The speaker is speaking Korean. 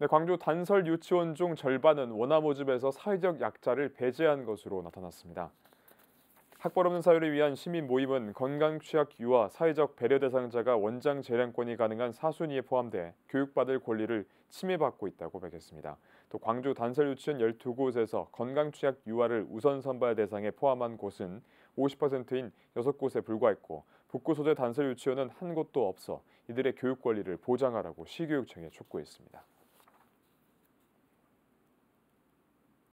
네, 광주 단설 유치원 중 절반은 원화 모집에서 사회적 약자를 배제한 것으로 나타났습니다. 학벌 없는 사회를 위한 시민 모임은 건강 취약 유아, 사회적 배려 대상자가 원장 재량권이 가능한 사순위에 포함돼 교육받을 권리를 침해받고 있다고 밝혔습니다. 또 광주 단설 유치원 12곳에서 건강 취약 유아를 우선 선발 대상에 포함한 곳은 50%인 6곳에 불과했고 북구 소재 단설 유치원은 한 곳도 없어 이들의 교육 권리를 보장하라고 시교육청에 촉구했습니다.